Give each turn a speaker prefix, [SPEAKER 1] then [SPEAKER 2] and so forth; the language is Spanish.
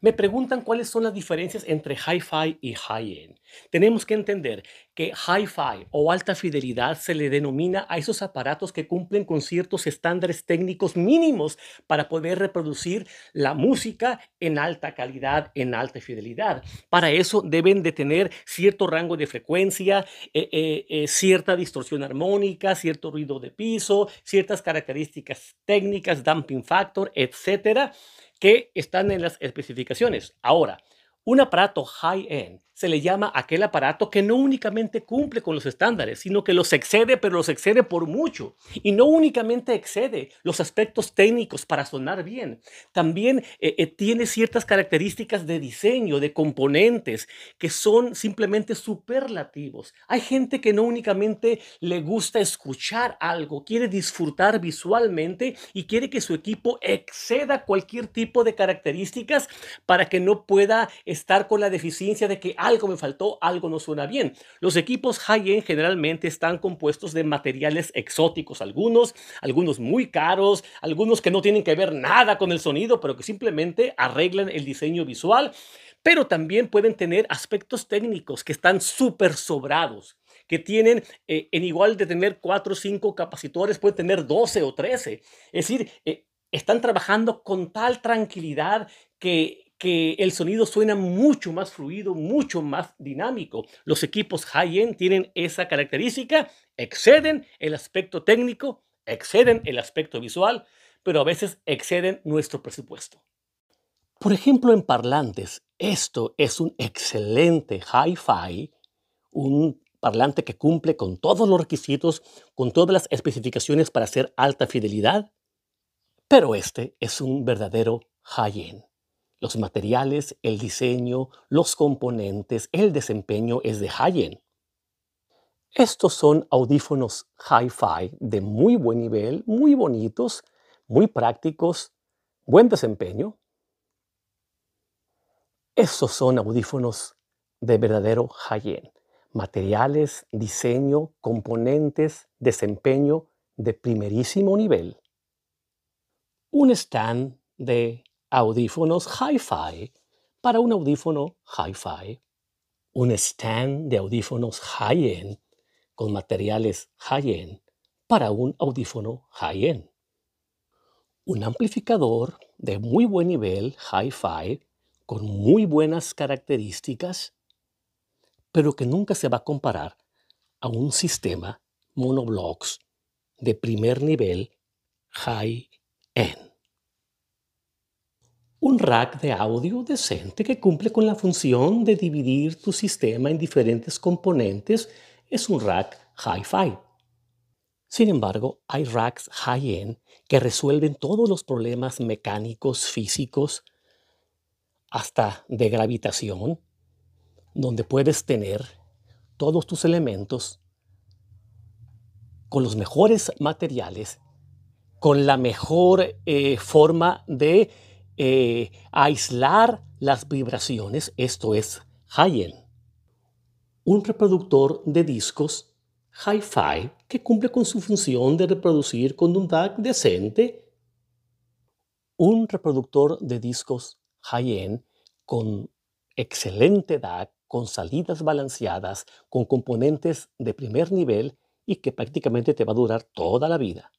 [SPEAKER 1] Me preguntan cuáles son las diferencias entre hi-fi y high-end. Tenemos que entender que hi-fi o alta fidelidad se le denomina a esos aparatos que cumplen con ciertos estándares técnicos mínimos para poder reproducir la música en alta calidad, en alta fidelidad. Para eso deben de tener cierto rango de frecuencia, eh, eh, eh, cierta distorsión armónica, cierto ruido de piso, ciertas características técnicas, dumping factor, etcétera que están en las especificaciones. Ahora, un aparato high-end se le llama aquel aparato que no únicamente cumple con los estándares, sino que los excede, pero los excede por mucho. Y no únicamente excede los aspectos técnicos para sonar bien, también eh, eh, tiene ciertas características de diseño, de componentes, que son simplemente superlativos. Hay gente que no únicamente le gusta escuchar algo, quiere disfrutar visualmente y quiere que su equipo exceda cualquier tipo de características para que no pueda estar con la deficiencia de que algo me faltó, algo no suena bien. Los equipos high-end generalmente están compuestos de materiales exóticos, algunos, algunos muy caros, algunos que no tienen que ver nada con el sonido, pero que simplemente arreglan el diseño visual, pero también pueden tener aspectos técnicos que están súper sobrados que tienen, eh, en igual de tener cuatro o cinco capacitores, pueden tener 12 o 13. Es decir, eh, están trabajando con tal tranquilidad que que el sonido suena mucho más fluido, mucho más dinámico. Los equipos high-end tienen esa característica, exceden el aspecto técnico, exceden el aspecto visual, pero a veces exceden nuestro presupuesto. Por ejemplo, en parlantes, esto es un excelente hi-fi, un parlante que cumple con todos los requisitos, con todas las especificaciones para hacer alta fidelidad, pero este es un verdadero high-end. Los materiales, el diseño, los componentes, el desempeño es de high Estos son audífonos hi-fi de muy buen nivel, muy bonitos, muy prácticos, buen desempeño. Estos son audífonos de verdadero high-end. Materiales, diseño, componentes, desempeño de primerísimo nivel. Un stand de audífonos hi-fi para un audífono hi-fi, un stand de audífonos high-end con materiales high-end para un audífono high-end, un amplificador de muy buen nivel hi-fi con muy buenas características, pero que nunca se va a comparar a un sistema monoblocks de primer nivel high-end un rack de audio decente que cumple con la función de dividir tu sistema en diferentes componentes es un rack hi-fi. Sin embargo, hay racks high-end que resuelven todos los problemas mecánicos, físicos, hasta de gravitación, donde puedes tener todos tus elementos con los mejores materiales, con la mejor eh, forma de eh, aislar las vibraciones, esto es High-End. Un reproductor de discos Hi-Fi que cumple con su función de reproducir con un DAC decente. Un reproductor de discos high-end con excelente DAC, con salidas balanceadas, con componentes de primer nivel y que prácticamente te va a durar toda la vida.